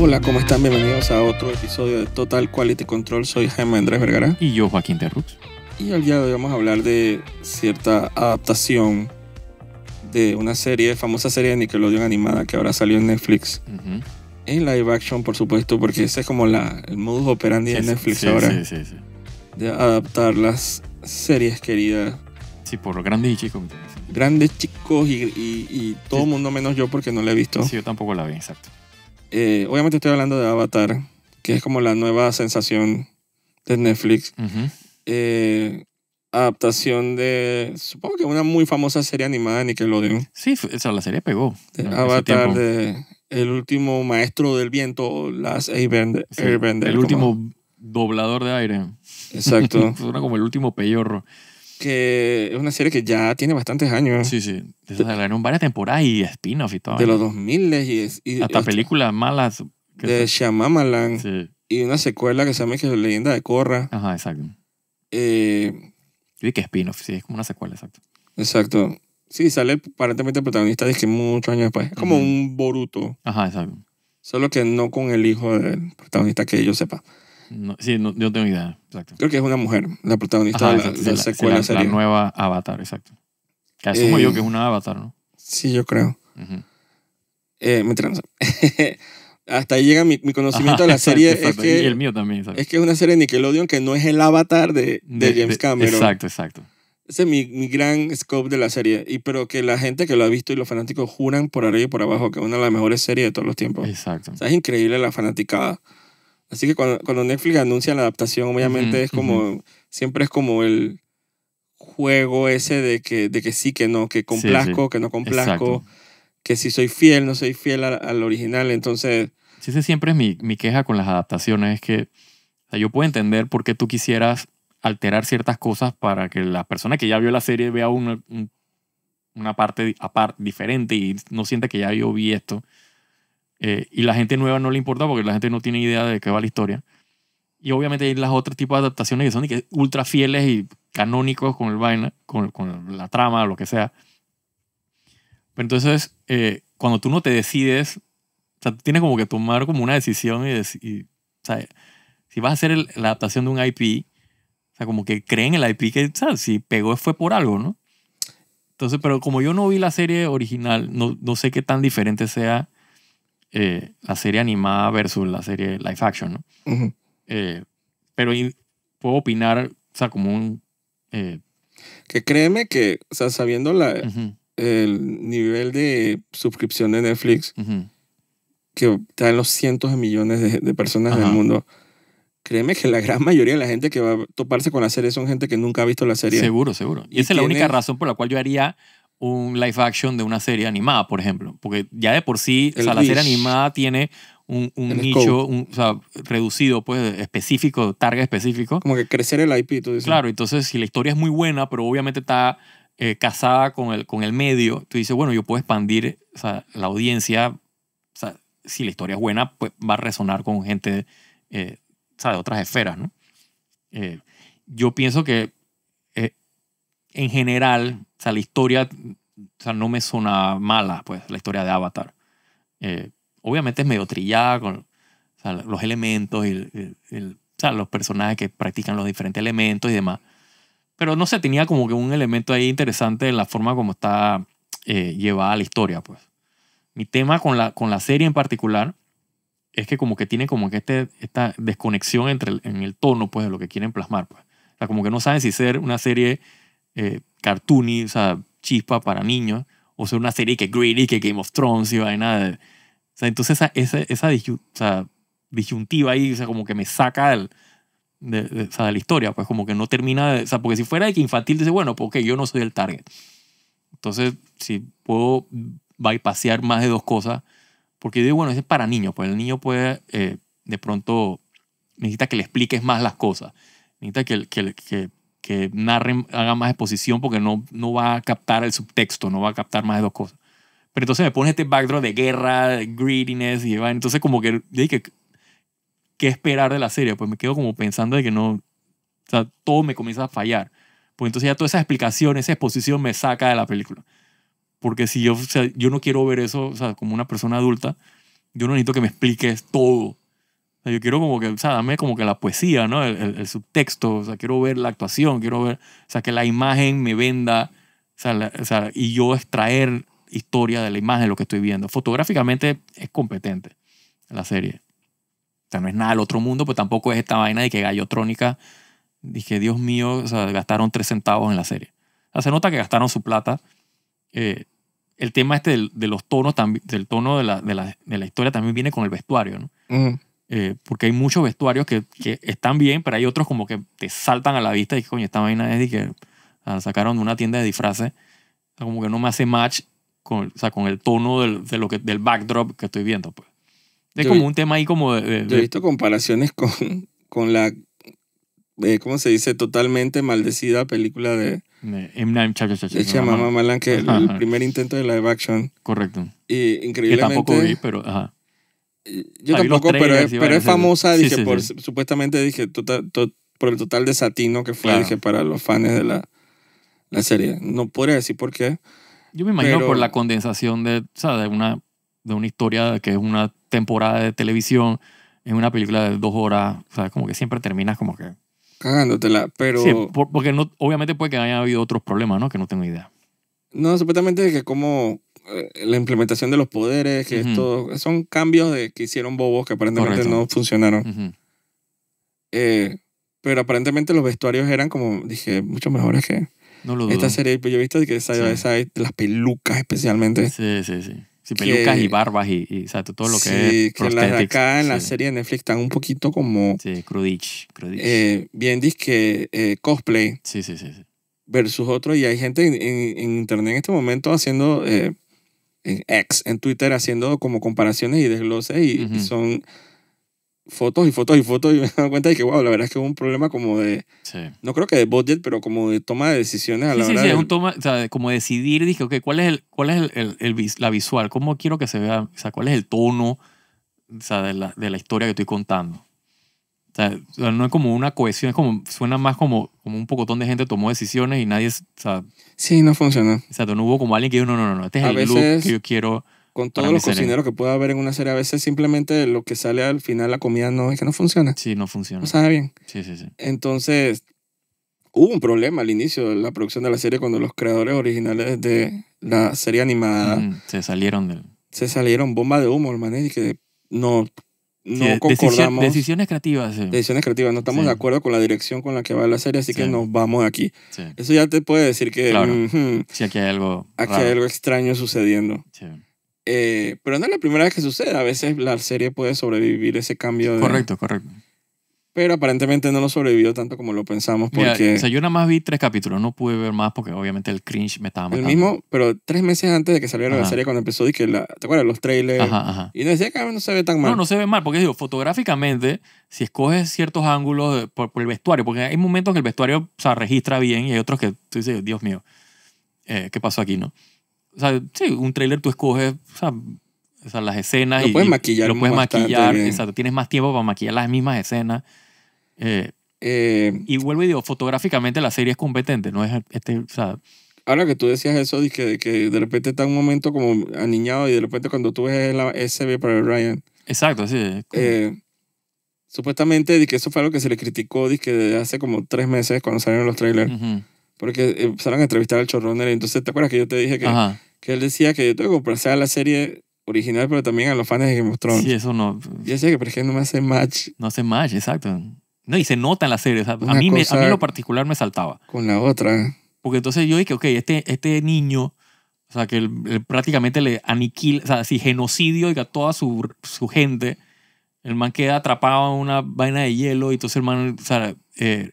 Hola, ¿cómo están? Bienvenidos a otro episodio de Total Quality Control. Soy Jaime Andrés Vergara. Y yo, Joaquín Terrux. Y el día de hoy vamos a hablar de cierta adaptación de una serie, famosa serie de Nickelodeon animada que ahora salió en Netflix. En live action, por supuesto, porque ese es como la, el modus operandi de Netflix sí, ahora. Sí, de adaptar las series queridas. Sí, por grandes y chicos. Grandes chicos y, y, todo el mundo menos yo porque no la he visto. Sí, yo tampoco la vi, exacto. Eh, obviamente estoy hablando de Avatar, que es como la nueva sensación de Netflix. Eh, adaptación de, supongo que una muy famosa serie animada de Nickelodeon. Sí, esa la serie pegó. Avatar, de El último maestro del viento, Las Airbender. el último doblador de aire. Exacto. Suena como el último peyorro que es una serie que ya tiene bastantes años. Sí, sí. Se ganaron varias temporadas y spin-off y todo. De los 2000 y, hasta películas malas. de Shyamalan. Sí. Y una secuela que se llama que es Leyenda de Corra. Ajá, exacto. Eh, que spin-off, sí, es como una secuela, exacto. Exacto. Sí, sale aparentemente el protagonista de que muchos años después. Es como un Boruto. Ajá, exacto. Solo que no con el hijo del protagonista que yo sepa. No, sí, no, yo tengo idea. Creo que es una mujer, la protagonista de la, La nueva Avatar, exacto. Que asumo yo eh, que es una Avatar, ¿no? Sí, yo creo. Eh, me Hasta ahí llega mi, conocimiento de la serie. Es que, el mío también, Es que es una serie de Nickelodeon que no es el Avatar de, James Cameron. exacto, exacto. Ese es mi, gran scope de la serie. Y, pero que la gente que lo ha visto y los fanáticos juran por arriba y por abajo que es una de las mejores series de todos los tiempos. Exacto. es increíble la fanaticada. Así que cuando, Netflix anuncia la adaptación, obviamente es como, siempre es como el juego ese de que, de que sí, que no, que complazco, que no complazco, que si soy fiel, no soy fiel al, original. Entonces... Sí, esa siempre es mi, mi, queja con las adaptaciones, es que yo puedo entender por qué tú quisieras alterar ciertas cosas para que la persona que ya vio la serie vea una, una parte diferente y no sienta que ya yo vi esto. Eh, y la gente nueva no le importa porque la gente no tiene idea de qué va la historia. Y obviamente hay las otras tipos de adaptaciones que son ultra fieles y canónicos con el vaina, con, la trama, o lo que sea. Pero entonces, eh, cuando tú no te decides, o sea, tienes como que tomar como una decisión y, y o sea, si vas a hacer la adaptación de un IP, o sea, como que creen el IP que, si pegó fue por algo, ¿no? Entonces, pero como yo no vi la serie original, no, no sé qué tan diferente sea eh, la serie animada versus la serie live action, ¿no? Eh, pero puedo opinar, o sea, como un... Eh, que créeme que, o sea, sabiendo la, el nivel de suscripción de Netflix, que traen los cientos de millones de, personas del mundo, créeme que la gran mayoría de la gente que va a toparse con la serie son gente que nunca ha visto la serie. Seguro, seguro. Y, esa es la única razón por la cual yo haría un live action de una serie animada, por ejemplo. Porque ya de por sí, o sea, la serie animada tiene un, nicho o sea, reducido, pues específico, target específico. Como que crecer el IP, tú Claro, entonces si la historia es muy buena, pero obviamente está eh, casada con el, con el medio, tú dices, bueno, yo puedo expandir o sea, la audiencia. O sea, si la historia es buena, pues va a resonar con gente eh, de otras esferas, ¿no? Eh, yo pienso que eh, en general o sea, la historia o sea, no me suena mala, pues, la historia de Avatar. Eh, obviamente es medio trillada con o sea, los elementos y el, o sea, los personajes que practican los diferentes elementos y demás. Pero no sé, tenía como que un elemento ahí interesante en la forma como está eh, llevada la historia, pues. Mi tema con la, con la serie en particular es que como que tiene como que este, esta desconexión entre en el tono, pues, de lo que quieren plasmar, pues. O sea, como que no saben si ser una serie eh, cartoony, o sea, chispa para niños, o sea, una serie que Greedy, que Game of Thrones y vaina de... O sea, entonces esa, esa, esa disyuntiva ahí, o sea, como que me saca del, de, de la historia, pues como que no termina de... O sea, porque si fuera de que infantil, dice, bueno, porque yo no soy el target. Entonces, si puedo bypassear más de dos cosas, porque yo digo, bueno, ese es para niños, pues el niño puede, eh, de pronto, necesita que le expliques más las cosas, necesita que, que, que que narren, haga más exposición porque no, no va a captar el subtexto, no va a captar más de dos cosas. Pero entonces me pones este backdrop de guerra, de greediness y Entonces, como que ¿qué esperar de la serie? Pues me quedo como pensando de que no. O sea, todo me comienza a fallar. Pues entonces ya toda esa explicación, esa exposición me saca de la película. Porque si yo, yo no quiero ver eso, o sea, como una persona adulta, yo no necesito que me expliques todo yo quiero como que, o sea, dame como que la poesía, ¿no? El, subtexto, o sea, quiero ver la actuación, quiero ver, o sea, que la imagen me venda, o sea, y yo extraer historia de la imagen lo que estoy viendo. Fotográficamente es competente la serie. O sea, no es nada del otro mundo, pero pues tampoco es esta vaina de que gallotrónica. Dije, Dios mío, o sea, gastaron tres centavos en la serie. O sea, se nota que gastaron su plata. Eh, el tema este de, los tonos, del tono de la, de, la, de la, historia también viene con el vestuario, ¿no? Eh, porque hay muchos vestuarios que, que, están bien, pero hay otros como que te saltan a la vista y coño, esta vaina es y que ah, sacaron de una tienda de disfraces, como que no me hace match con, o sea, con el tono del, de lo que, del backdrop que estoy viendo. Pues. Es como un tema ahí como yo he visto comparaciones con, con la, eh, ¿cómo se dice? Totalmente maldecida película de... m Mamá Malan, que el, el primer intento de live action. Correcto. Y increíblemente... Que tampoco vi, pero... Ajá yo tampoco, pero, es, famosa, dije, supuestamente dije, tota, por el total desatino que fue, para los fans de la, la serie. No podría decir por qué. Yo me imagino por la condensación de, o de, una, de una historia que es una temporada de televisión, en una película de dos horas, o sea, como que siempre terminas como que... Cagándotela, pero... Sí, porque no, obviamente puede que haya habido otros problemas, ¿no? Que no tengo idea. No, supuestamente que como eh, la implementación de los poderes, que esto, son cambios que hicieron bobos que aparentemente no funcionaron. Eh, pero aparentemente los vestuarios eran como, dije, mucho mejores que esta serie. Yo he visto que esa, las pelucas especialmente. Sí, sí, sí. pelucas y barbas y, o sea, todo lo que sí, que las de acá en la serie de Netflix están un poquito como... Sí, crudich, crudich. Eh, bien disque eh, cosplay. Sí, sí, sí, Versus otro. Y hay gente en, internet en este momento haciendo en Twitter, haciendo como comparaciones y desgloses y, son fotos y fotos y fotos y me he dado cuenta de que, wow, la verdad es que es un problema como de, no creo que de budget, pero como de toma de decisiones a la hora sí, de... es un toma, o sea, como decidir, dije, ok, ¿cuál es, el, cuál es el, la visual? ¿Cómo quiero que se vea? O sea, ¿cuál es el tono o sea, de, la, de la historia que estoy contando? O sea, no es como una cohesión, es como, suena más como, como un pocotón de gente tomó decisiones y nadie, o sea, Sí, no funcionó. sea, no hubo como alguien que dijo, no, no, no, este es el veces, look que yo quiero Con todos los cocineros que pueda haber en una serie, a veces simplemente lo que sale al final, la comida, no, es que no funciona. Sí, no funciona. No sabe bien. Sí, sí, sí. Entonces, hubo un problema al inicio de la producción de la serie cuando los creadores originales de la serie animada... Mm, se salieron del... Se salieron bomba de humo, hermano, y que no, no concordamos. decisiones creativas. Decisiones creativas. No estamos de acuerdo con la dirección con la que va la serie, así que nos vamos de aquí. Eso ya te puede decir que. si aquí hay algo. Aquí hay algo extraño sucediendo. Eh, pero no es la primera vez que sucede. A veces la serie puede sobrevivir ese cambio de. Correcto, correcto. Pero aparentemente no lo sobrevivió tanto como lo pensamos porque... o sea, yo nada más vi tres capítulos, no pude ver más porque obviamente el cringe me estaba matando. El mismo, pero tres meses antes de que saliera la serie cuando empezó, dije la, ¿te acuerdas? Los trailers. Y decía que no se ve tan mal. No, no se ve mal, porque digo, fotográficamente, si escoges ciertos ángulos por, el vestuario, porque hay momentos que el vestuario se registra bien y hay otros que tú dices, Dios mío, eh, ¿qué pasó aquí, no? O sea, sí, un trailer tú escoges, o sea, las escenas. Lo puedes maquillar. lo puedes maquillar, Tienes más tiempo para maquillar las mismas escenas. Eh, eh, y vuelvo y digo, fotográficamente la serie es competente, no es este, Ahora que tú decías eso, de que, de repente está un momento como aniñado y de repente cuando tú ves la SB para Ryan. Exacto, sí. Eh, supuestamente, de que eso fue algo que se le criticó de que desde hace como tres meses cuando salieron los trailers. Porque empezaron a entrevistar al showrunner. Entonces, ¿te acuerdas que yo te dije que, que él decía que yo tengo que comprarse a la serie original, pero también a los fans de Game of Sí, eso no. Y decía que, pero es que no me hace match. No hace match, exacto. No, y se nota en la serie A, mí, me, a lo particular me saltaba. Con la otra. Porque entonces yo dije, ok, este, este niño, o sea, que prácticamente le aniquila, o sea, si genocidio a toda su, su, gente, el man queda atrapado en una vaina de hielo y entonces el man, o sea, eh,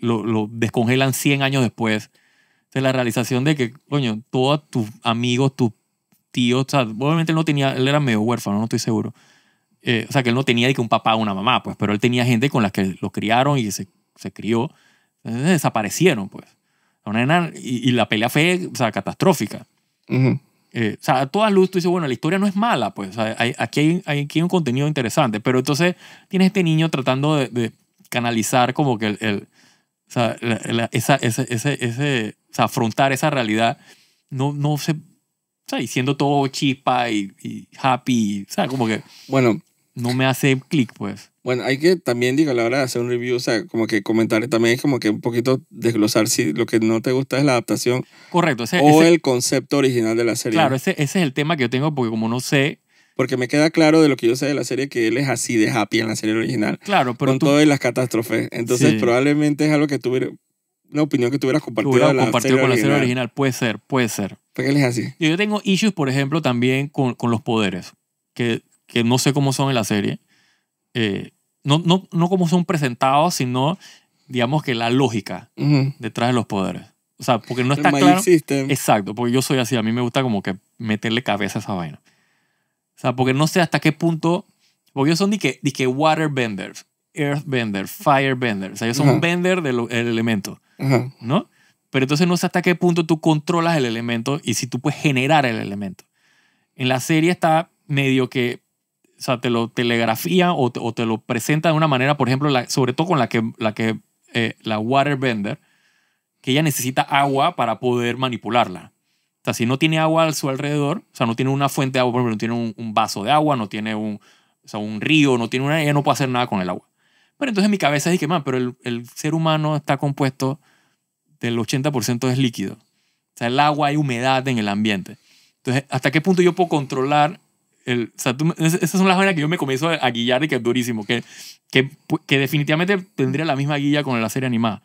lo, descongelan 100 años después. Entonces la realización de que, coño, todos tus amigos, tus tíos, o sea, obviamente él no tenía, él era medio huérfano, no estoy seguro eh, o sea, que él no tenía ni que un papá o una mamá, pues, pero él tenía gente con la que lo criaron y se, se crió. desaparecieron, pues. Y, la pelea fue, o sea, catastrófica. Eh, o sea, a todas luz tú dices, bueno, la historia no es mala, pues. hay, aquí, hay, aquí un contenido interesante. Pero entonces tienes este niño tratando de, canalizar como que el, o sea, esa, ese, afrontar esa realidad, no, no se, o sea, siendo todo chispa y, happy, o sea, como que... Bueno, no me hace clic, pues. Bueno, hay que también, digo, a la hora de hacer un review, o sea, como que comentar también es como que un poquito desglosar si lo que no te gusta es la adaptación. Correcto. o el concepto original de la serie. Claro, ese, ese es el tema que yo tengo porque como no sé porque me queda claro de lo que yo sé de la serie que él es así de happy en la serie original. Claro, pero. Con todas las catástrofes. Entonces, probablemente es algo que tuviera. Una opinión que tuvieras compartido, la compartido con la serie original. Puede ser, puede ser. Porque él es así. Yo tengo issues, por ejemplo, también con, con los poderes. Que que no sé cómo son en la serie, eh, no, no, no cómo son presentados, sino, digamos que la lógica detrás de los poderes. O sea, porque no está claro. Exacto, porque yo soy así, a mí me gusta como que meterle cabeza a esa vaina. O sea, porque no sé hasta qué punto, porque ellos son ni que, water que earth earthbender, fire o sea, ellos son un bender del elemento, ¿no? Pero entonces no sé hasta qué punto tú controlas el elemento y si tú puedes generar el elemento. En la serie está medio que o sea, te lo telegrafía o te, lo presenta de una manera, por ejemplo, sobre todo con la que, la que, eh, la Waterbender, que ella necesita agua para poder manipularla. O sea, si no tiene agua a su alrededor, o sea, no tiene una fuente de agua, por no tiene un, vaso de agua, no tiene un, un río, no tiene una, ella no puede hacer nada con el agua. Pero entonces en mi cabeza dije, más pero el, el ser humano está compuesto del 80% es líquido. O sea, el agua hay humedad en el ambiente. Entonces, ¿hasta qué punto yo puedo controlar el, esas son las vainas que yo me comienzo a guillar y que es durísimo, que, que, definitivamente tendría la misma guía con la serie animada.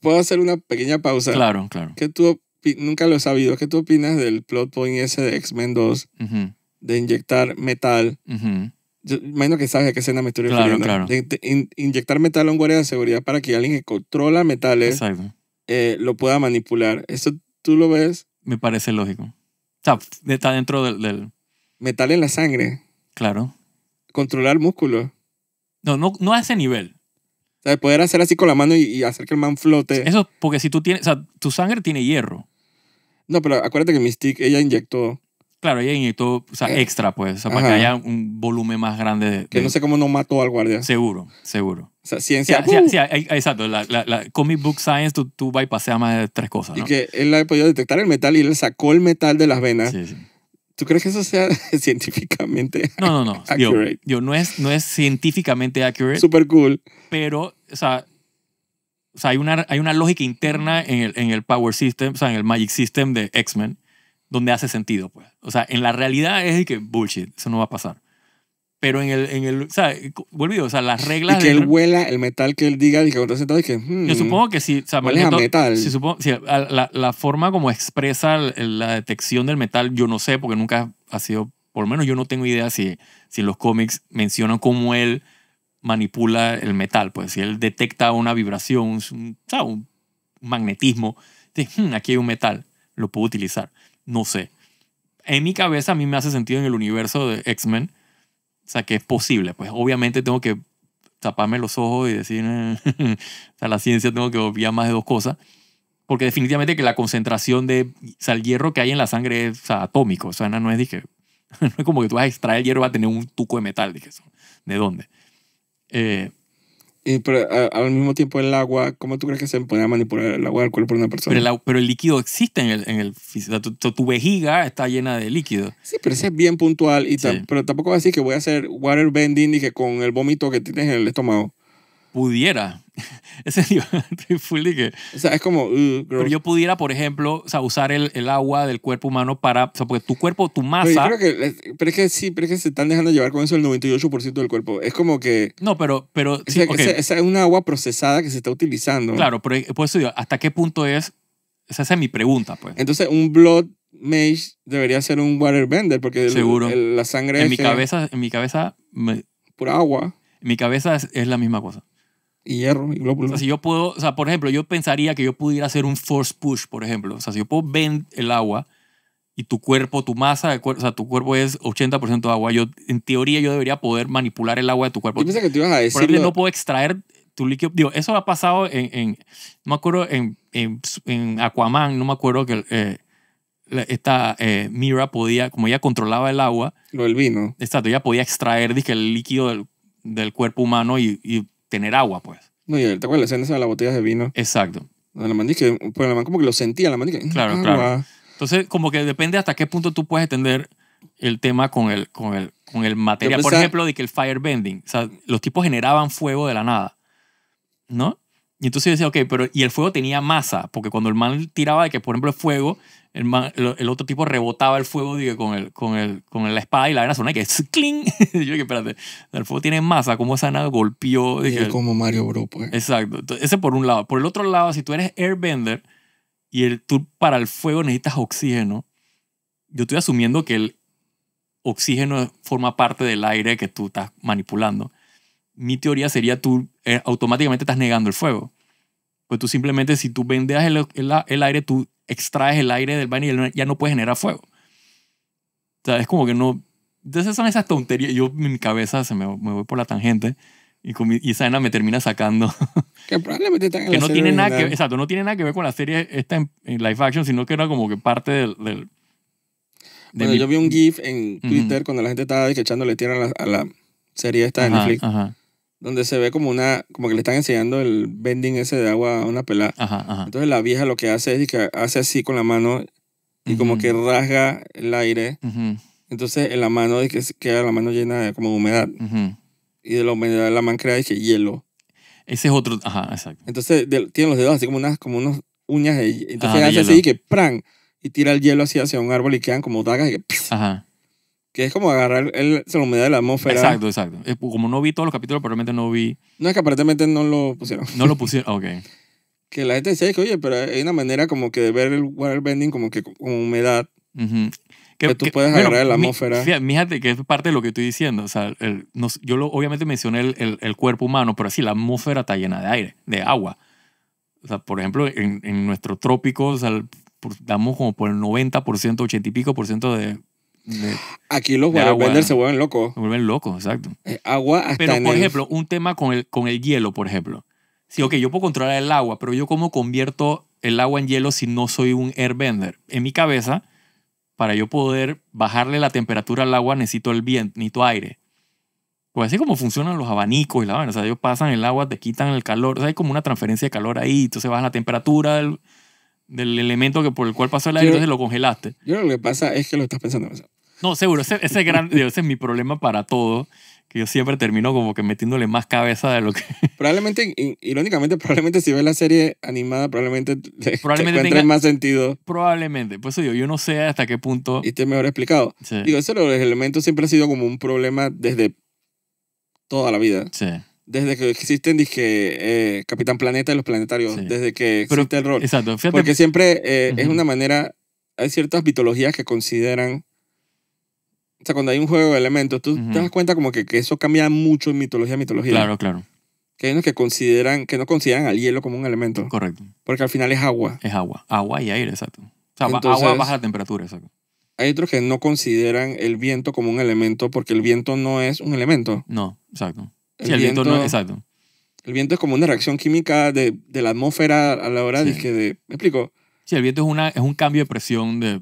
¿Puedo hacer una pequeña pausa? Claro, claro. Que tú, nunca lo he sabido, ¿qué tú opinas del plot point ese de X-Men 2? De inyectar metal. Uh -huh. imagino que sabes de qué escena me estoy refiriendo. Claro, De, inyectar metal a un guardia de seguridad para que alguien que controla metales eh, lo pueda manipular. ¿Eso tú lo ves? Me parece lógico. O sea, está dentro del metal en la sangre. Claro. Controlar músculo. No, no, no a ese nivel. O sea, poder hacer así con la mano y, hacer que el man flote. Eso porque si tú tienes, o sea, tu sangre tiene hierro. No, pero acuérdate que Mystique, ella inyectó. Claro, ella inyectó, o sea, eh, extra, pues, o sea, para que haya un volumen más grande Que no sé cómo no mató al guardia. Seguro, seguro. O sea, ciencia. sí, uh. exacto. La, la, la comic book science, tú, tú a más de tres cosas, Y que él ha podido detectar el metal y él sacó el metal de las venas. Sí, sí. ¿Tú crees que eso sea científicamente No, no, no. Yo, no, es, no es científicamente accurate. Super cool. Pero, o sea, o sea hay, una, hay una lógica interna en el, en el Power System, o sea, en el Magic System de X-Men, donde hace sentido, pues. O sea, en la realidad es que bullshit, eso no va a pasar. Pero en el, en el, o sea, volvido, o sea, las reglas. Y que él vuela huela el metal que él diga y que todo y que. yo supongo que sí. O sea, metal. Si supongo, la, forma como expresa la detección del metal, yo no sé, porque nunca ha sido, por lo menos yo no tengo idea si, si los cómics mencionan cómo él manipula el metal. Pues si él detecta una vibración, un, un magnetismo, hmm, aquí hay un metal, lo puedo utilizar. No sé. En mi cabeza a mí me hace sentido en el universo de X-Men o sea, que es posible. Pues obviamente tengo que taparme los ojos y decir, o sea, la ciencia tengo que obviar más de dos cosas. Porque definitivamente que la concentración de o sea, el hierro que hay en la sangre es atómico. O sea, no, es dije, es como que tú vas a extraer el hierro va a tener un tuco de metal. Dije, ¿de dónde? Eh, pero al mismo tiempo el agua, ¿cómo tú crees que se puede manipular el agua del cuerpo de una persona? Pero el, líquido existe en el, en el físico. Tu, vejiga está llena de líquido. Sí, pero ese es bien puntual. Y pero tampoco voy a decir que voy a hacer water bending y que con el vómito que tienes en el estómago pudiera. Ese de que. O sea, es como. Uh, pero yo pudiera, por ejemplo, usar el, agua del cuerpo humano para. porque tu cuerpo, tu masa. Pero, yo creo que, pero es que sí, pero es que se están dejando llevar con eso el 98% del cuerpo. Es como que. No, pero. pero sí, esa, es una agua procesada que se está utilizando. Claro, pero eh, por eso digo, ¿hasta qué punto es? Esa es mi pregunta, pues. Entonces, un blood mage debería ser un waterbender, porque Seguro. la sangre. En mi cabeza, en mi cabeza. por agua. En mi cabeza es la misma cosa y hierro O sea, si yo puedo, o sea, por ejemplo, yo pensaría que yo pudiera hacer un force push, por ejemplo. O sea, si yo puedo bend el agua y tu cuerpo, tu masa, o sea, tu cuerpo es 80% agua, yo en teoría yo debería poder manipular el agua de tu cuerpo. Yo que te a decir. Por ejemplo, no puedo extraer tu líquido. Digo, eso ha pasado en, en no me acuerdo, en, en, Aquaman, no me acuerdo que eh, esta eh, Mira podía, como ella controlaba el agua. Lo del vino. Exacto, ella podía extraer, dije, el líquido del, del cuerpo humano y, y tener agua, pues. No, y ¿te acuerdas la escena de las de vino? Exacto. La que, pues la man como que lo sentía, la man mm, Claro, claro. Entonces, como que depende hasta qué punto tú puedes entender el tema con el, con el, con el material. Por ejemplo, de que el firebending, o sea, los tipos generaban fuego de la nada, ¿no? Y entonces yo decía, ok, pero y el fuego tenía masa, porque cuando el man tiraba de que, por ejemplo, el fuego, el, otro tipo rebotaba el fuego con, el, con, el, con la espada y la vaina sonaba que es cling. yo dije, espérate, el fuego tiene masa, ¿cómo esa nada golpeó? es como Mario Bro, pues. Exacto. ese por un lado. Por el otro lado, si tú eres airbender y el, tú para el fuego necesitas oxígeno, yo estoy asumiendo que el oxígeno forma parte del aire que tú estás manipulando. Mi teoría sería tú eh, automáticamente estás negando el fuego pues tú simplemente si tú vendeas el, el, aire, tú extraes el aire del baño y ya no puedes generar fuego. O sea, es como que no... Entonces son esas tonterías. Yo mi cabeza se me, me voy por la tangente y, con mi, me termina sacando. que probablemente en que no tiene nada que, Exacto, no tiene nada que ver con la serie esta en, live action, sino que era como que parte del... bueno, yo vi un GIF en Twitter cuando la gente estaba echándole tierra a la, a la serie esta de Netflix. Ajá donde se ve como una, como que le están enseñando el bending ese de agua a una pelada. Ajá, Entonces la vieja lo que hace es que hace así con la mano y como que rasga el aire. Entonces en la mano que queda la mano llena de como humedad. Y de la humedad la mano crea dice hielo. Ese es otro, ajá, exacto. Entonces tiene los dedos así como unas como uñas Entonces hace así que pran y tira el hielo así hacia un árbol y quedan como dagas y que, Ajá. Que es como agarrar el, la humedad de la atmósfera. Exacto, exacto. Como no vi todos los capítulos, probablemente no vi. No es que aparentemente no lo pusieron. No lo pusieron, ok. que la gente dice, oye, pero hay una manera como que de ver el waterbending como que con humedad. Que, tú puedes agarrar la atmósfera. Fíjate que es parte de lo que estoy diciendo. O sea, yo obviamente mencioné el, el, cuerpo humano, pero sí, la atmósfera está llena de aire, de agua. O sea, por ejemplo, en, en trópico, trópicos, damos como por el 90%, 80 y pico por ciento de Aquí los airbenders se vuelven locos. Se vuelven locos, exacto. Eh, agua Pero, por ejemplo, un tema con el, con el hielo, por ejemplo. Sí, ok, yo puedo controlar el agua, pero yo cómo convierto el agua en hielo si no soy un airbender. En mi cabeza, para yo poder bajarle la temperatura al agua, necesito el viento, necesito aire. Pues así como funcionan los abanicos y la vaina. O sea, ellos pasan el agua, te quitan el calor. O sea, hay como una transferencia de calor ahí. Entonces bajas la temperatura del, elemento que por el cual pasó el aire, entonces lo congelaste. Yo lo que pasa es que lo estás pensando. No, seguro, ese, es mi problema para todo, que yo siempre termino como que metiéndole más cabeza de lo que... Probablemente, irónicamente, probablemente si ves la serie animada, probablemente, probablemente te más sentido. Probablemente, por eso digo, yo no sé hasta qué punto... Y me mejor explicado. Digo, eso de los elementos siempre ha sido como un problema desde toda la vida. Sí. Desde que existen, dije, eh, Capitán Planeta y los planetarios, desde que existe el rol. Exacto, Porque siempre eh, es una manera, hay ciertas mitologías que consideran o sea, cuando hay un juego de elementos, tú te das cuenta como que, eso cambia mucho en mitología mitología. Claro, claro. Que hay unos que consideran, que no consideran al hielo como un elemento. Correcto. Porque al final es agua. Es agua. Agua y aire, exacto. O sea, agua baja la temperatura, exacto. Hay otros que no consideran el viento como un elemento porque el viento no es un elemento. No, exacto. El viento, no, exacto. El viento es como una reacción química de, la atmósfera a la hora de que de, ¿Me explico? Sí, el viento es, una, es un cambio de presión de,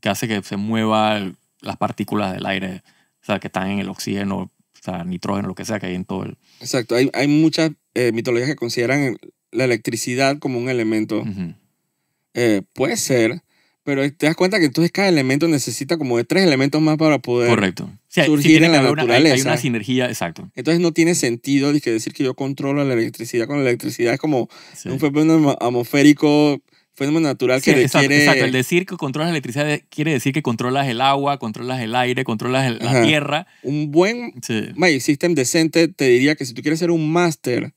que hace que se mueva las partículas del aire, o sea, que están en el oxígeno, o sea, nitrógeno, lo que sea que hay en todo el... Exacto, hay, muchas eh, mitologías que consideran la electricidad como un elemento. Eh, puede ser, pero te das cuenta que entonces cada elemento necesita como de tres elementos más para poder Correcto. surgir en la naturaleza. hay, una sinergia, exacto. Entonces no tiene sentido decir que yo controlo la electricidad con la electricidad. Es como un fenómeno atmosférico fenómeno natural que Exacto, el decir que controlas la electricidad quiere decir que controlas el agua, controlas el aire, controlas la tierra. Un buen sistema System decente te diría que si tú quieres ser un máster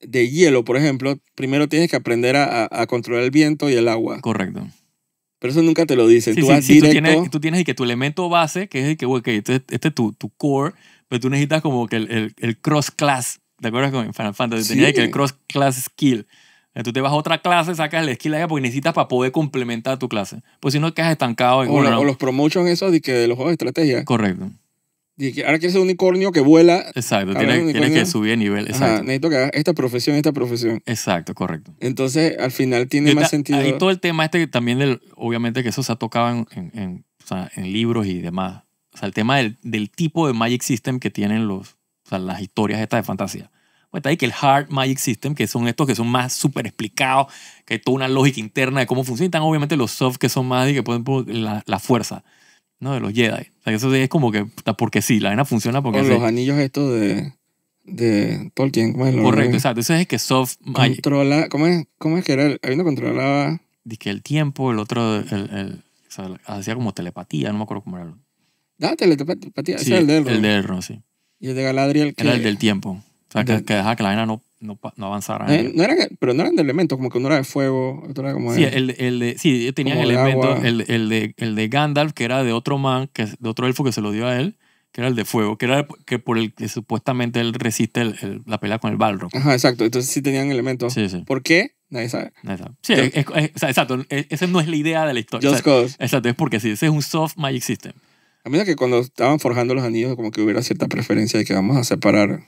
de hielo, por ejemplo, primero tienes que aprender a, controlar el viento y el agua. Correcto. Pero eso nunca te lo dicen. tú, tienes, que tu elemento base, que es el que, este, este, es tu, core, pero tú necesitas como que el, cross-class. ¿Te acuerdas con Final Fantasy? Tenía que el cross-class skill. Tú te vas a otra clase, sacas el skill allá porque necesitas para poder complementar tu clase. Pues si no, quedas estancado. En o, o los promotion esos de, que los juegos de estrategia. Correcto. Y que ahora quieres ser unicornio que vuela. Exacto, tienes, que subir de nivel. Exacto. necesito que hagas esta profesión, esta profesión. Exacto, correcto. Entonces, al final tiene más sentido. y todo el tema este también, del, obviamente que eso se ha tocado en, libros y demás. O sea, el tema del, tipo de Magic System que tienen los, las historias estas de fantasía está ahí que el Hard Magic System, que son estos que son más súper explicados, que hay toda una lógica interna de cómo funciona y Están obviamente los soft que son más y que pueden la, la fuerza, ¿no? De los Jedi. O sea, eso es como que, porque sí, la arena funciona porque... O los anillos estos de, de Tolkien, ¿cómo es? Correcto, exacto. Eso es que soft magic... Controla, ¿cómo es, cómo es que era? Ahí no controlaba... Dice que el tiempo, el otro, el, o sea, hacía como telepatía, no me acuerdo cómo era. Ah, telepatía, ese era el de Elrond. El de Elrond, sí. Y el de Galadriel. Que... Era el del tiempo o sea, que, dejaba que la vaina no, no, no avanzara. Eh, ¿eh? pero no eran de elementos, como que uno era de fuego, era como sí, el, el de, sí, tenían elementos, el, el, de, el de Gandalf, que era de otro man, que, de otro elfo que se lo dio a él, que era el de fuego, que era que por el que supuestamente él resiste la pelea con el Balrog. Ajá, exacto. Entonces sí tenían elementos. Sí, sí. ¿Por qué? Nadie sabe. Nadie sabe. Sí, exacto. E, esa no es la idea de la historia. Just Exacto, es porque sí, ese es un soft magic system. A mí da que cuando estaban forjando los anillos, como que hubiera cierta preferencia de que vamos a separar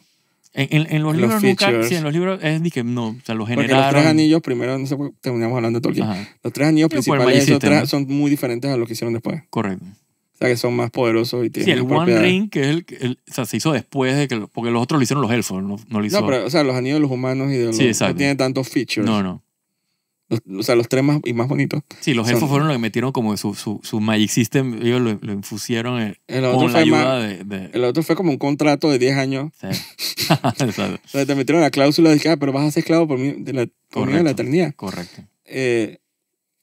en, en, los, libros nunca, sí, en los libros es ni que no, o sea, los generaron. los tres anillos primero, no sé terminamos hablando de Tolkien. Los tres anillos principales son muy diferentes a los que hicieron después. Correcto. O sea, que son más poderosos y tienen Sí, el One Ring, que es el, o sea, se hizo después de que, porque los otros lo hicieron los elfos, no, lo hicieron No, pero, o sea, los anillos de los humanos y de los... Sí, No tienen tantos features. No, no. O sea, los tres más, y más bonitos. Sí, los elfos fueron los que metieron como su, su, su Magic System, ellos lo, infusieron el otro con la ayuda de, El otro fue como un contrato de 10 años. Sí. o sea, te metieron la cláusula de que, ah, pero vas a ser esclavo por mí, de la, por mí eternidad. Correcto. Eh,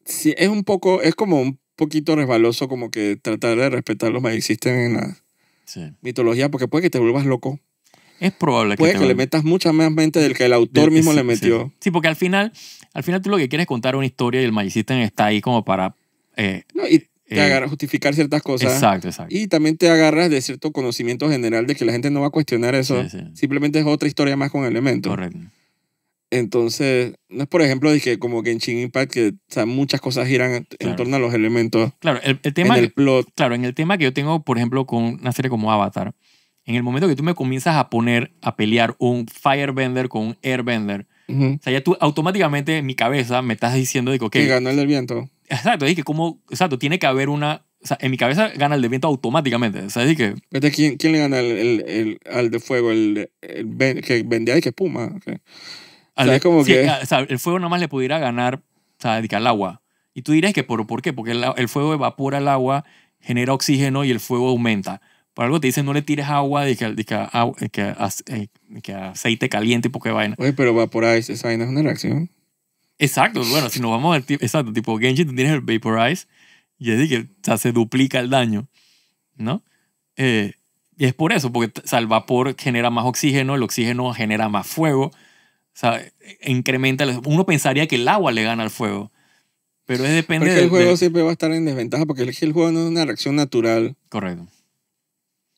sí, es un poco, es como un poquito resbaloso como que tratar de respetar los Magic System en la mitología, porque puede que te vuelvas loco es probable que, le metas mucha más mente del que el autor mismo le metió. Sí. porque al final, al final tú lo que quieres es contar una historia y el magicista está ahí como para... Eh, y te eh, justificar ciertas cosas. Exacto, exacto. Y también te agarras de cierto conocimiento general de que la gente no va a cuestionar eso. Simplemente es otra historia más con elementos. Correcto. Entonces, no es por ejemplo de que como que en Impact que muchas cosas giran en torno a los elementos. Claro, el, tema Claro, en el tema que yo tengo, por ejemplo, con una serie como Avatar, en el momento que tú me comienzas a poner a pelear un Firebender con un Airbender, o sea, ya tú automáticamente en mi cabeza me estás diciendo, digo, que... Okay, ganó el del viento. Exacto, es que como, exacto, tiene que haber una... O sea, en mi cabeza gana el de viento automáticamente. O sea, que... ¿Quién, ¿Quién le gana el, el, al de fuego? El, que vendía y que espuma O sea, como que... o sea, el fuego nada más le pudiera ganar, o sea, dedicar al agua. Y tú dirás que, ¿por, ¿por qué? Porque el, el fuego evapora el agua, genera oxígeno y el fuego aumenta. Por algo te dicen no le tires agua de que, que, agua, ah, que, eh, que aceite caliente y poca vaina. Oye, pero vaporize, esa vaina es una reacción. Exacto, bueno, si nos vamos al exacto, tipo Genji, tú tienes el vaporize y es decir que se duplica el daño, ¿no? Eh, y es por eso, porque o sea, el vapor genera más oxígeno, el oxígeno genera más fuego, o sea, incrementa, uno pensaría que el agua le gana al fuego, pero es depende porque el juego siempre va a estar en desventaja porque el juego no es una reacción natural. Correcto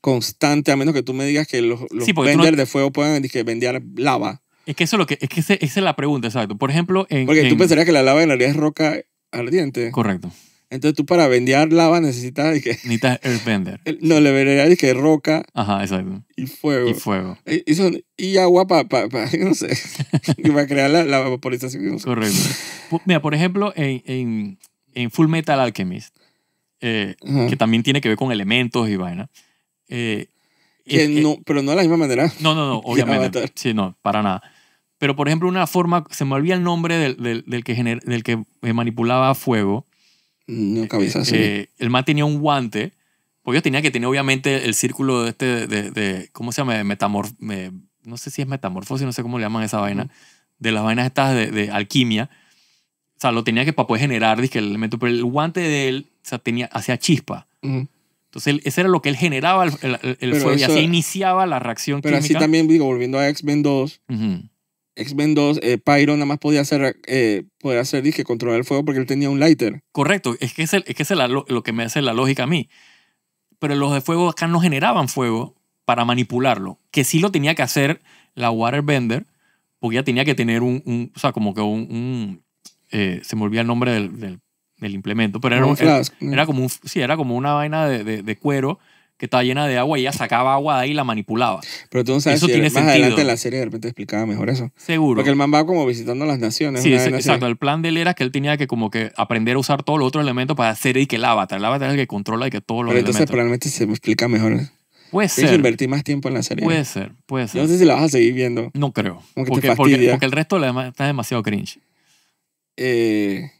constante, a menos que tú me digas que los, los de fuego puedan vender lava. Es que eso es lo que, es esa es la pregunta, exacto. Por ejemplo, en... Porque tú pensarías que la lava en realidad es roca ardiente. Correcto. Entonces tú para vender lava necesitas... Que, necesitas vender No, le verías que roca. Ajá, exacto. Y fuego. Y eh, agua para, no sé, y para crear la, vaporización. Correcto. Mira, por ejemplo, en, Full Metal Alchemist, eh, que también tiene que ver con elementos y vaina, eh, que eh, no, eh, pero no de la misma manera. No, no, no, obviamente. Sí, no, para nada. Pero, por ejemplo, una forma, se me olvida el nombre del, del, que, del que manipulaba fuego. Mm, no, cabeza, sí. El man tenía un guante, porque yo tenía que tener, obviamente, el círculo de este, de, de, ¿cómo se llama? metamor, no sé si es metamorfosis, no sé cómo le llaman esa vaina, de las vainas estas de, de alquimia. O sea, lo tenía que para poder generar, dije, el elemento, pero el guante de él, o sea, tenía, hacía chispa. Entonces, ese era lo que él generaba el, fuego y así iniciaba la reacción pero química. Pero así también, digo, volviendo a X-Men 2, X-Men 2, eh, Pyro nada más podía hacer, eh, hacer, dije, controlar el fuego porque él tenía un lighter. Correcto, es que es, que es lo que me hace la lógica a mí. Pero los de fuego acá no generaban fuego para manipularlo, que sí lo tenía que hacer la Waterbender, porque ya tenía que tener un, o sea, como que un, eh, se me olvida el nombre del del implemento, pero era, era, como sí, era como una vaina de, cuero que estaba llena de agua y ella sacaba agua de ahí y la manipulaba. Pero entonces eso más adelante en la serie de repente explicaba mejor eso. Seguro. Porque el man va como visitando las naciones. Sí, exacto. El plan de él era que él tenía que como que aprender a usar todos los otros elementos para hacer y que el avatar. El avatar es el que controla y que todos los Pero entonces probablemente se explica mejor. Puede ser. Que invertí más tiempo en la serie. Puede ser, puede ser. no sé si la vas a seguir viendo. No creo. porque, el resto está demasiado cringe. Eh,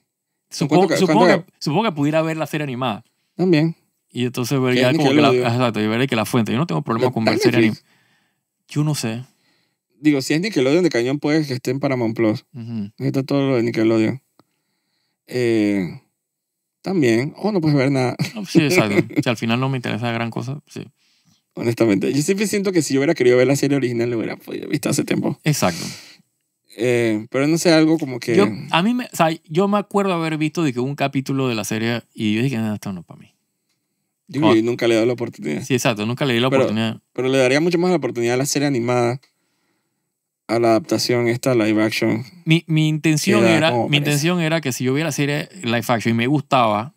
Supongo, que, pudiera ver la serie animada. También. Y entonces vería como que la, exacto, que la fuente. Yo no tengo problema con ver serie animada. Yo no sé. Digo, si es Nickelodeon de Cañón, puede que esté en Paramount Plus. está todo lo de Nickelodeon. Eh, también. O oh, no puedes ver nada. sí, exacto. si al final no me interesa gran cosa, sí. Honestamente. Yo siempre siento que si yo hubiera querido ver la serie original, lo hubiera podido visto hace tiempo. Exacto. Eh, pero no sé, algo como que... Yo, a mí me, o sea, yo me acuerdo haber visto de que un capítulo de la serie y yo dije, nada ah, esto no es para mí. Yo nunca le he dado la oportunidad. Sí, exacto, nunca le di la pero, oportunidad. Pero le daría mucho más la oportunidad a la serie animada, a la adaptación esta live action. Mi, mi intención, era, mi intención era que si yo viera serie live action y me gustaba,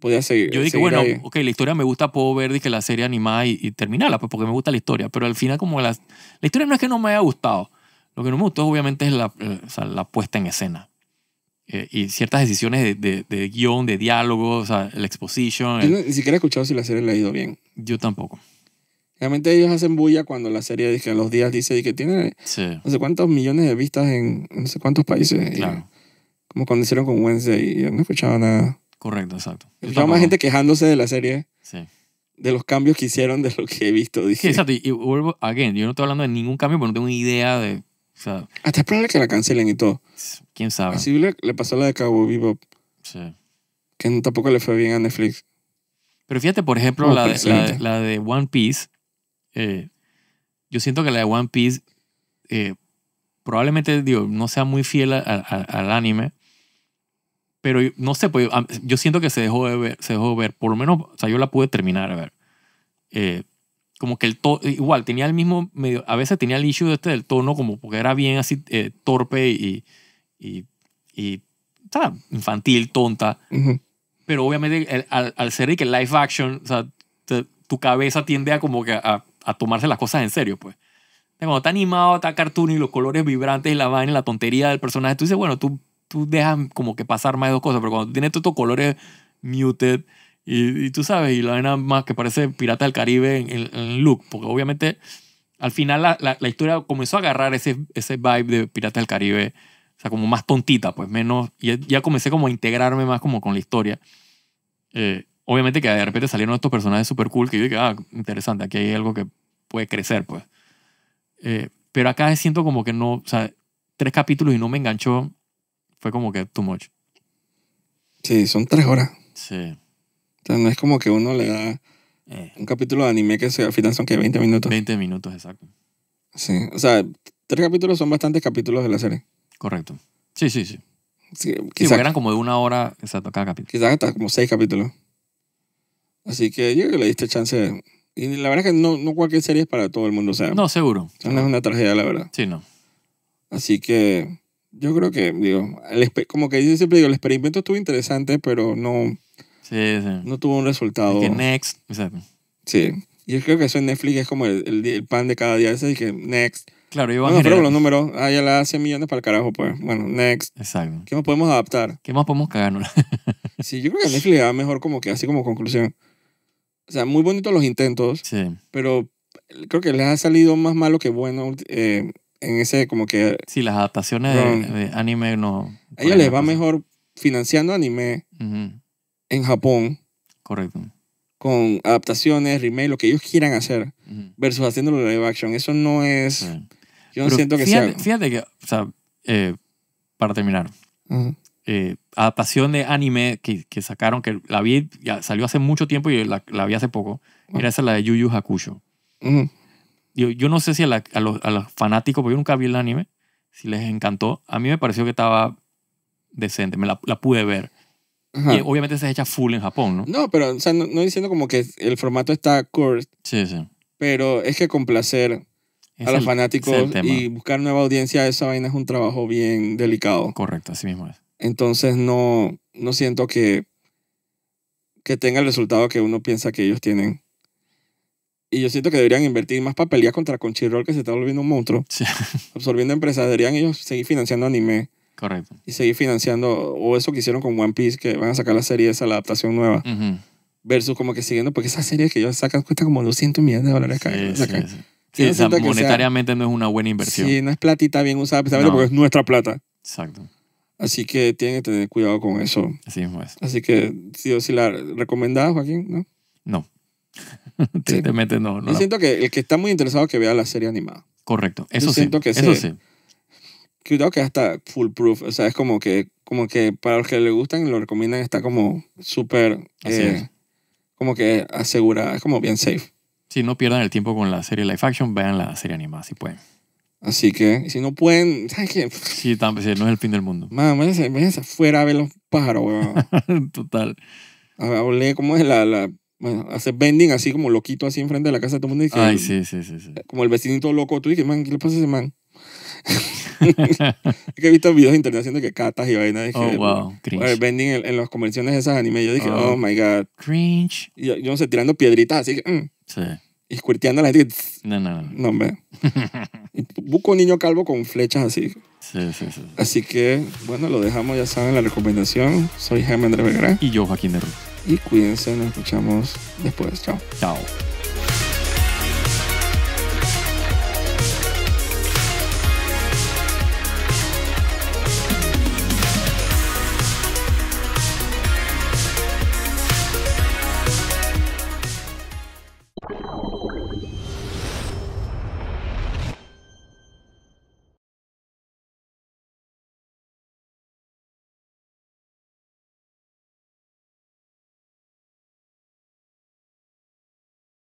podía seguir. Yo dije, bueno, ok, la historia me gusta, puedo ver que la serie animada y, terminarla, pues porque me gusta la historia. Pero al final, como la, la historia no es que no me haya gustado, lo que no me gustó obviamente es la, eh, puesta en escena. Eh, y ciertas decisiones de, de guión, de diálogo, o sea, el exposition. ni siquiera he escuchado si la serie le ha ido bien. Yo tampoco. Realmente ellos hacen bulla cuando la serie que a los días dice que tiene no sé cuántos millones de vistas en no sé cuántos países. Claro. como cuando hicieron con Wednesday, yo no escuchaba nada. Correcto, exacto. Escuchaba más gente quejándose de la serie. Sí. De los cambios que hicieron de lo que he visto. exacto. Y, vuelvo, again, yo no estoy hablando de ningún cambio porque no tengo ni idea de hasta es probable que la cancelen y todo. ¿Quién sabe? Así le, pasó la de Cabo Vivo Sí. Que tampoco le fue bien a Netflix. Pero fíjate, por ejemplo, oh, la, de, la, One Piece. Eh, yo siento que la de One Piece eh, probablemente digo, no sea muy fiel al anime. Pero no sé, pues, yo siento que se dejó de ver, se dejó ver. Por lo menos, o sea, yo la pude terminar a ver. Eh, como que el igual tenía el mismo medio, a veces tenía el issue este del tono, como porque era bien así eh, torpe y, y, y sea, infantil, tonta. Pero obviamente al, al, ser que live action, o sea, tu cabeza tiende a como que a, a, tomarse las cosas en serio, pues. Cuando está animado, está cartoon y los colores vibrantes y la vaina, y la tontería del personaje, tú dices, bueno, tú, tú dejas como que pasar más de dos cosas, pero cuando tienes todos estos colores muted, y, tú sabes, y la vaina más que parece Pirata del Caribe en, el look, porque obviamente al final la, la, historia comenzó a agarrar ese, ese vibe de Pirata del Caribe, o sea, como más tontita, pues menos, y ya comencé como a integrarme más como con la historia. Eh, obviamente que de repente salieron estos personajes súper cool que yo dije, ah, interesante, aquí hay algo que puede crecer, pues. Eh, pero acá siento como que no, o sea, tres capítulos y no me enganchó, fue como que too much. Sí, son tres horas. Sí no es como que uno le da eh. un capítulo de anime que se, al final son que 20 minutos. 20 minutos, exacto. Sí, o sea, tres capítulos son bastantes capítulos de la serie. Correcto. Sí, sí, sí. Si quizás eran como de una hora exacto cada capítulo. Quizás hasta como seis capítulos. Así que yo creo que le diste chance. y la verdad es que no, no cualquier serie es para todo el mundo. O sea, no, seguro. no es una tragedia, la verdad. Sí, no. Así que yo creo que, digo, como que dice siempre digo, el experimento estuvo interesante, pero no, Sí, sí. No tuvo un resultado. Que next. Exacto. Sí. Y yo creo que eso en Netflix es como el, pan de cada día. Es que next. Claro, iba bueno, pero los números, ah, ya le da 100 millones para el carajo, pues. Bueno, next. Exacto. ¿Qué más podemos adaptar? ¿Qué más podemos cagarnos? sí, yo creo que Netflix va mejor como que así como conclusión. O sea, muy bonitos los intentos, sí. pero creo que les ha salido más malo que bueno eh, en ese como que... Sí, las adaptaciones de, anime no... A ellos les va pues. mejor financiando anime uh en Japón. Correcto. Con adaptaciones, remake, lo que ellos quieran hacer, versus haciéndolo en live action. Eso no es. Yo no siento que sea. Fíjate que, o sea, eh, para terminar, eh, adaptación de anime que, sacaron, que la vi, ya salió hace mucho tiempo y la, la vi hace poco, era esa la de Yu Yu Hakusho. Yo, no sé si a, a, los, fanáticos, porque yo nunca vi el anime, si les encantó. A mí me pareció que estaba decente, me la pude ver. Y obviamente se ha full en Japón, ¿no? No, pero, no, diciendo como que el formato está cursed. Pero es que complacer a los fanáticos y buscar nueva audiencia, esa vaina es un trabajo bien delicado. Correcto, así mismo es. Entonces no, no siento que, que tenga el resultado que uno piensa que ellos tienen. Y yo siento que deberían invertir más para pelear contra Crunchyroll, que se está volviendo un monstruo. Absorbiendo empresas, deberían ellos seguir financiando anime Correcto. Y seguir financiando, o eso que hicieron con One Piece, que van a sacar la serie esa, la adaptación nueva. Versus como que siguiendo, porque esa serie que ellos sacan cuesta como 200 millones de dólares cada monetariamente no es una buena inversión. Sí, no es platita bien usada, precisamente porque es nuestra plata. Exacto. Así que tienen que tener cuidado con eso. Así es. Así que, si la recomendaba Joaquín, ¿no? No. Tristemente no. no Yo siento que el que está muy interesado que vea la serie animada. Correcto. Eso sí. Siento que eso sí creo que hasta proof o sea, es como que, como que para los que le gustan y lo recomiendan, está como súper, eh, como que asegurada, es como bien safe. Si no pierdan el tiempo con la serie Life action, vean la serie animada si pueden. Así que, si no pueden, ¿sabes qué? Sí, no es el fin del mundo. Mamá, váyanse, afuera a ver los pájaros, weón. Total. Hablé, como es la, la bueno, hacer bending así como loquito así enfrente de la casa de todo el mundo. Ay, sí, sí, sí, sí. Como el vecinito loco, tú dices, man, ¿qué le pasa a ese man? es que he visto videos de que catas y vainas. Dije, oh, wow, en, las convenciones esas anime. Yo dije, oh, oh my God. Cringe. yo, no sé, tirando piedritas así mm, Y squirteando a la gente. no, no, no. No, hombre. busco un niño calvo con flechas así. Sí, sí, sí. Así que, bueno, lo dejamos, ya saben, la recomendación. Soy Jaime Andrés Vergara. Y yo, Joaquín de Y cuídense, nos escuchamos después. Chao. Chao.